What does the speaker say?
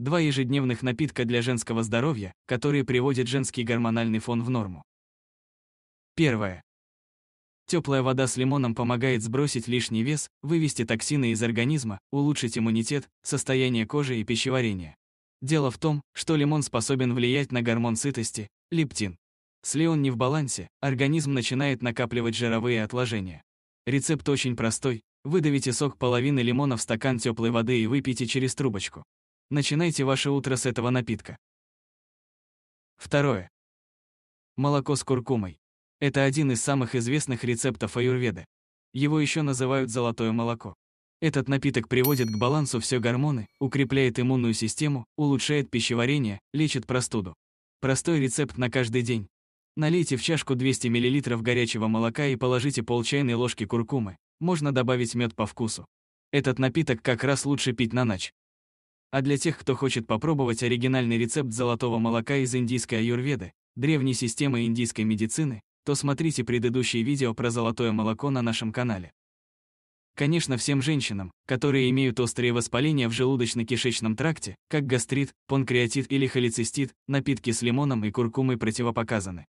Два ежедневных напитка для женского здоровья, которые приводят женский гормональный фон в норму. Первое. Теплая вода с лимоном помогает сбросить лишний вес, вывести токсины из организма, улучшить иммунитет, состояние кожи и пищеварения. Дело в том, что лимон способен влиять на гормон сытости – лептин. Если он не в балансе, организм начинает накапливать жировые отложения. Рецепт очень простой. Выдавите сок половины лимона в стакан теплой воды и выпейте через трубочку. Начинайте ваше утро с этого напитка. Второе. Молоко с куркумой. Это один из самых известных рецептов аюрведы. Его еще называют золотое молоко. Этот напиток приводит к балансу все гормоны, укрепляет иммунную систему, улучшает пищеварение, лечит простуду. Простой рецепт на каждый день. Налейте в чашку 200 мл горячего молока и положите пол чайной ложки куркумы. Можно добавить мед по вкусу. Этот напиток как раз лучше пить на ночь. А для тех, кто хочет попробовать оригинальный рецепт золотого молока из индийской аюрведы, древней системы индийской медицины, то смотрите предыдущие видео про золотое молоко на нашем канале. Конечно, всем женщинам, которые имеют острые воспаления в желудочно-кишечном тракте, как гастрит, панкреатит или холецистит, напитки с лимоном и куркумой противопоказаны.